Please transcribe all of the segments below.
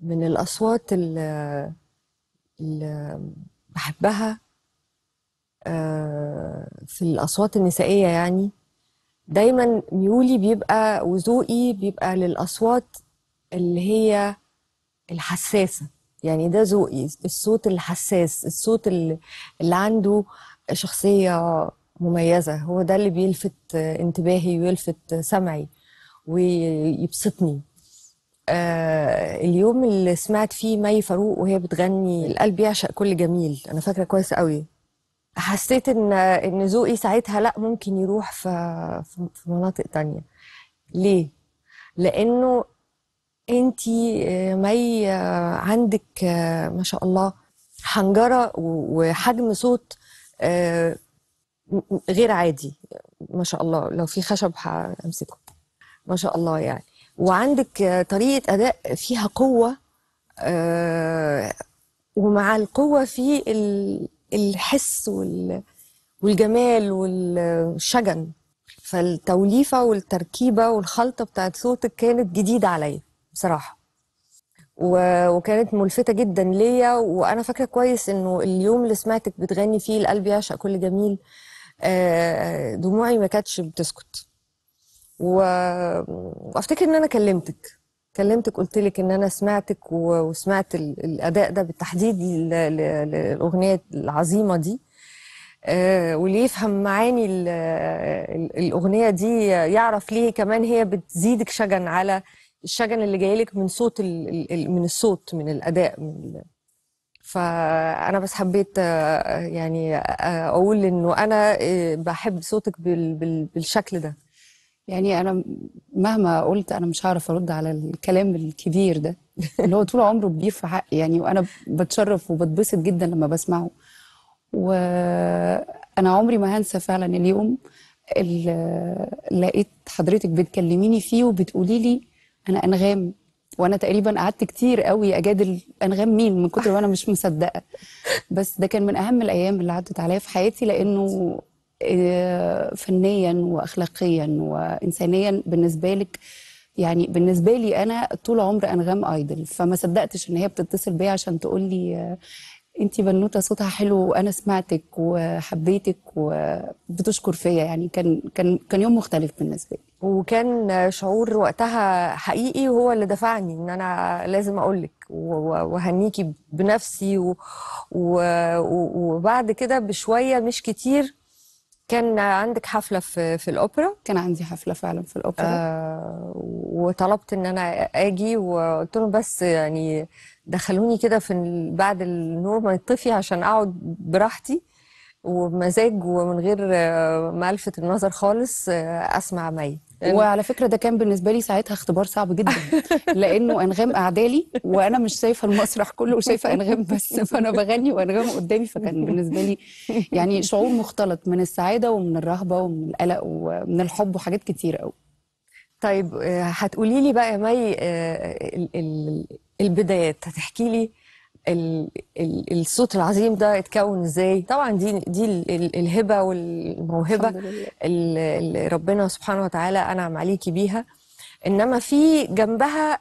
من الأصوات اللي بحبها أه، في الأصوات النسائية يعني دايما ميولي بيبقى وذوقي بيبقى للأصوات اللي هي الحساسة يعني ده ذوقي الصوت الحساس الصوت اللي عنده شخصية مميزة هو ده اللي بيلفت انتباهي ويلفت سمعي ويبسطني آه اليوم اللي سمعت فيه مي فاروق وهي بتغني القلب يعشق كل جميل انا فاكره كويس قوي حسيت ان ان ذوقي ساعتها لا ممكن يروح في في مناطق تانية ليه لانه انت آه، مي آه، عندك آه، ما شاء الله حنجره وحجم صوت غير عادي ما شاء الله لو في خشب همسكه ما شاء الله يعني وعندك طريقه اداء فيها قوه آه، ومع القوه في الحس والجمال والشجن فالتوليفه والتركيبه والخلطه بتاعت صوتك كانت جديده عليا بصراحه وكانت ملفتة جدا ليا وأنا فاكرة كويس إنه اليوم اللي سمعتك بتغني فيه القلب يعشق كل جميل آه، دموعي ما كانتش بتسكت وافتكر ان انا كلمتك كلمتك قلت لك ان انا سمعتك وسمعت الاداء ده بالتحديد للاغنيه العظيمه دي آه، واللي يفهم معاني الاغنيه دي يعرف ليه كمان هي بتزيدك شجن على الشجن اللي جاي لك من صوت من الصوت من الاداء من فانا بس حبيت آه، يعني آه، اقول انه انا بحب صوتك بالشكل ده يعني انا مهما قلت انا مش هعرف ارد على الكلام الكبير ده اللي هو طول عمره كبير في حقي يعني وانا بتشرف وبتبسط جدا لما بسمعه وانا عمري ما هنسى فعلا اليوم اللي لقيت حضرتك بتكلميني فيه وبتقولي لي انا انغام وانا تقريبا قعدت كتير قوي اجادل انغام مين من كتر ما انا مش مصدقه بس ده كان من اهم الايام اللي عدت عليا في حياتي لانه آه، فنيا واخلاقيا وانسانيا بالنسبه لك يعني بالنسبه لي انا طول عمر انغام ايدل فما صدقتش ان هي بتتصل بيا عشان تقول لي آه، انت بنوته صوتها حلو وانا سمعتك وحبيتك وبتشكر فيا يعني كان كان كان يوم مختلف بالنسبه لي وكان شعور وقتها حقيقي وهو اللي دفعني ان انا لازم اقول لك وهنيكي بنفسي وبعد كده بشويه مش كتير كان عندك حفله في في الاوبرا كان عندي حفله فعلا في الاوبرا آه وطلبت ان انا اجي وقلت لهم بس يعني دخلوني كده في بعد النور ما يطفي عشان اقعد براحتي ومزاج ومن غير آه، ما الفت النظر خالص آه، اسمع مي وعلى فكره ده كان بالنسبه لي ساعتها اختبار صعب جدا لانه انغام اعدالي وانا مش شايفه المسرح كله وشايفه انغام بس فانا بغني وانغام قدامي فكان بالنسبه لي يعني شعور مختلط من السعاده ومن الرهبه ومن القلق ومن الحب وحاجات كتير قوي طيب آه، هتقولي لي بقى يا مي آه، البدايات هتحكي لي الصوت العظيم ده اتكون ازاي طبعا دي دي الهبه والموهبه اللي ربنا سبحانه وتعالى انعم عليكي بيها انما في جنبها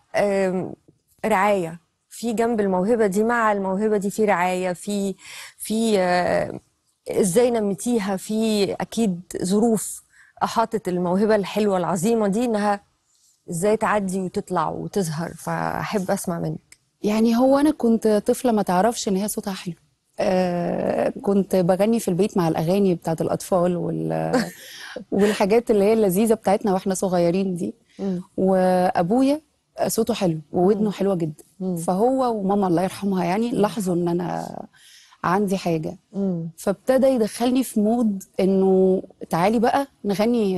رعايه في جنب الموهبه دي مع الموهبه دي في رعايه في في آه، ازاي نمتيها في اكيد ظروف احاطت الموهبه الحلوه العظيمه دي انها ازاي تعدي وتطلع وتظهر فاحب اسمع منك يعني هو انا كنت طفله ما تعرفش ان هي صوتها حلو آه كنت بغني في البيت مع الاغاني بتاعه الاطفال وال والحاجات اللي هي اللذيذه بتاعتنا واحنا صغيرين دي وابويا صوته حلو وودنه حلوه جدا فهو وماما الله يرحمها يعني لاحظوا ان انا عندي حاجه فابتدى يدخلني في مود انه تعالي بقى نغني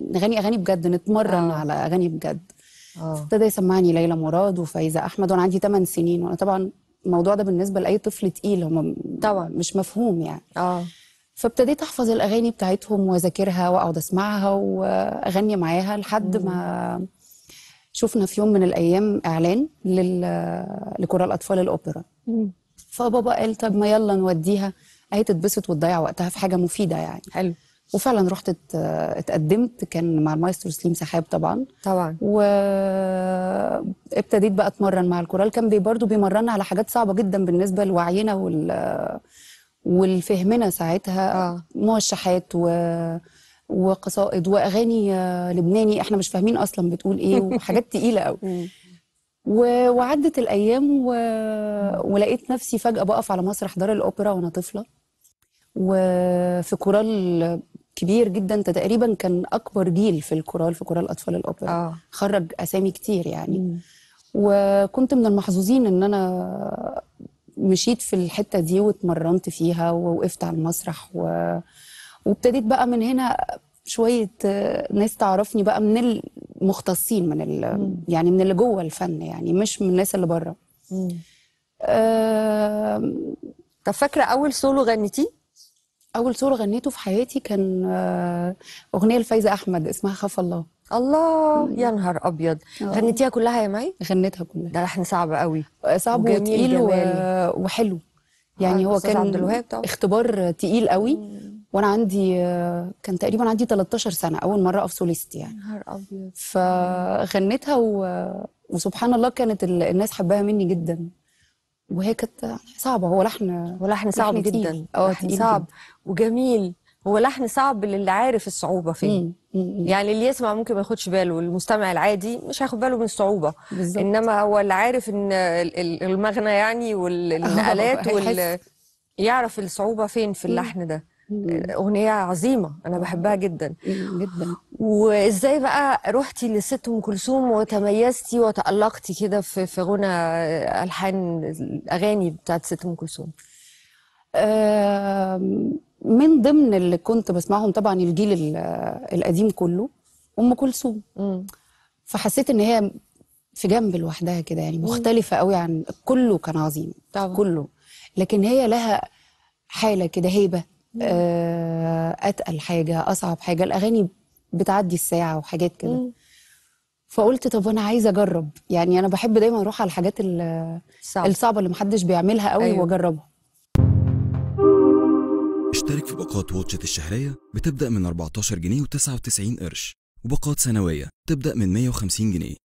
نغني اغاني بجد نتمرن آه. على اغاني بجد آه. ابتدى يسمعني ليلى مراد وفايزه احمد وانا عندي 8 سنين وانا طبعا الموضوع ده بالنسبه لاي طفل تقيل هم طبعا مش مفهوم يعني اه فابتديت احفظ الاغاني بتاعتهم واذاكرها واقعد اسمعها واغني معاها لحد ما شفنا في يوم من الايام اعلان لل... لكرة الاطفال الاوبرا فبابا قال طب ما يلا نوديها اهي تتبسط وتضيع وقتها في حاجه مفيده يعني حلو وفعلا رحت اتقدمت كان مع المايسترو سليم سحاب طبعا طبعا وابتديت بقى اتمرن مع الكورال كان بي برضه بيمرنا على حاجات صعبه جدا بالنسبه لوعينا وال والفهمنا ساعتها آه. موشحات و وقصائد واغاني آه، لبناني احنا مش فاهمين اصلا بتقول ايه وحاجات تقيله قوي و... وعدت الايام و... ولقيت نفسي فجاه بقف على مسرح دار الاوبرا وانا طفله وفي كورال كبير جدا ده تقريبا كان اكبر جيل في الكورال في كورال اطفال الاوبرا آه. خرج اسامي كتير يعني مم. وكنت من المحظوظين ان انا مشيت في الحته دي واتمرنت فيها ووقفت على المسرح و... وابتديت بقى من هنا شويه ناس تعرفني بقى من المختصين من ال... يعني من اللي جوه الفن يعني مش من الناس اللي بره آه... طب فاكره اول سولو غنيتيه اول سول غنيته في حياتي كان آه، اغنيه لفايزه احمد اسمها خاف الله الله يا نهار ابيض آه. غنيتيها كلها يا مي غنيتها كلها ده لحن صعب قوي صعب وتقيل و... وحلو آه، يعني هو كان اختبار تقيل قوي وانا عندي كان تقريبا عندي 13 سنه اول مره اقف سوليست يعني نهار ابيض فغنيتها و... وسبحان الله كانت الناس حباها مني جدا وهي كانت صعبه هو لحن هو لحن صعب جدا اه صعب وجميل هو لحن صعب للي عارف الصعوبه فين يعني اللي يسمع ممكن ما ياخدش باله المستمع العادي مش هياخد باله من الصعوبه بالزبط. انما هو اللي عارف ان المغنى يعني والالات وال... يعرف الصعوبه فين في اللحن ده اغنيه عظيمه انا بحبها جدا جدا وازاي بقى رحتي لست ام كلثوم وتميزتي وتالقتي كده في في غنى الحان الاغاني بتاعت ست ام كلثوم من ضمن اللي كنت بسمعهم طبعا الجيل القديم كله ام كلثوم فحسيت ان هي في جنب لوحدها كده يعني مختلفه قوي عن كله كان عظيم طبعا. كله لكن هي لها حاله كده هيبه آه، اتقل حاجه اصعب حاجه الاغاني بتعدي الساعه وحاجات كده فقلت طب انا عايزه اجرب يعني انا بحب دايما اروح على الحاجات الصعبه الصعبه اللي محدش بيعملها قوي أيوة. واجربها اشترك في باقات واتشت الشهريه بتبدا من 14 جنيه و99 قرش وباقات سنويه تبدا من 150 جنيه